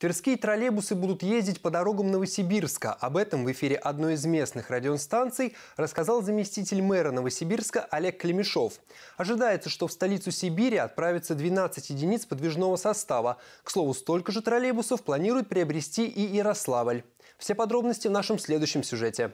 Тверские троллейбусы будут ездить по дорогам Новосибирска. Об этом в эфире одной из местных радиостанций рассказал заместитель мэра Новосибирска Олег Клемешов. Ожидается, что в столицу Сибири отправится 12 единиц подвижного состава. К слову, столько же троллейбусов планируют приобрести и Ярославль. Все подробности в нашем следующем сюжете.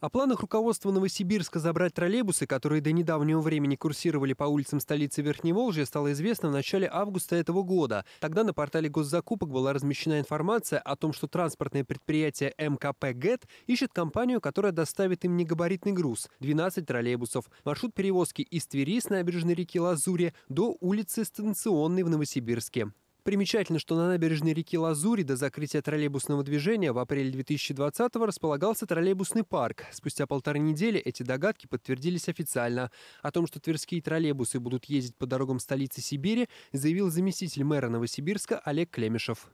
О планах руководства Новосибирска забрать троллейбусы, которые до недавнего времени курсировали по улицам столицы Верхневолжья, стало известно в начале августа этого года. Тогда на портале госзакупок была размещена информация о том, что транспортное предприятие МКП ГЭТ ищет компанию, которая доставит им негабаритный груз – 12 троллейбусов. Маршрут перевозки из Твери с набережной реки Лазури до улицы Станционной в Новосибирске. Примечательно, что на набережной реки Лазури до закрытия троллейбусного движения в апреле 2020-го располагался троллейбусный парк. Спустя полторы недели эти догадки подтвердились официально. О том, что тверские троллейбусы будут ездить по дорогам столицы Сибири, заявил заместитель мэра Новосибирска Олег Клемешев.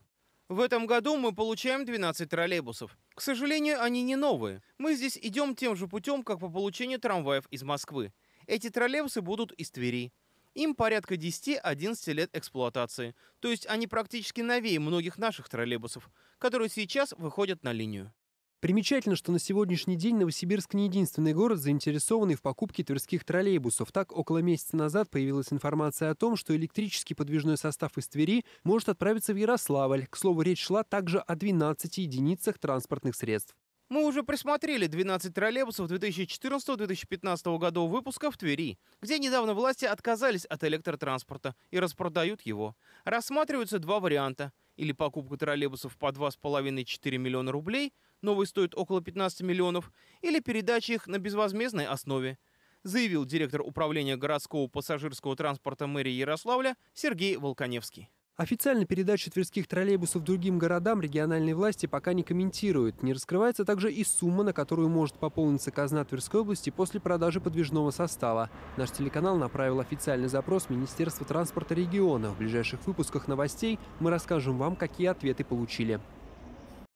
В этом году мы получаем 12 троллейбусов. К сожалению, они не новые. Мы здесь идем тем же путем, как по получению трамваев из Москвы. Эти троллейбусы будут из Твери. Им порядка 10-11 лет эксплуатации, то есть они практически новее многих наших троллейбусов, которые сейчас выходят на линию. Примечательно, что на сегодняшний день Новосибирск не единственный город, заинтересованный в покупке тверских троллейбусов. Так, около месяца назад появилась информация о том, что электрический подвижной состав из Твери может отправиться в Ярославль. К слову, речь шла также о 12 единицах транспортных средств. Мы уже присмотрели 12 троллейбусов 2014-2015 года выпуска в Твери, где недавно власти отказались от электротранспорта и распродают его. Рассматриваются два варианта. Или покупка троллейбусов по 2,5-4 миллиона рублей, новый стоит около 15 миллионов, или передача их на безвозмездной основе, заявил директор управления городского пассажирского транспорта мэрии Ярославля Сергей Волконевский. Официально передачу тверских троллейбусов другим городам региональные власти пока не комментируют. Не раскрывается также и сумма, на которую может пополниться казна Тверской области после продажи подвижного состава. Наш телеканал направил официальный запрос Министерства транспорта региона. В ближайших выпусках новостей мы расскажем вам, какие ответы получили.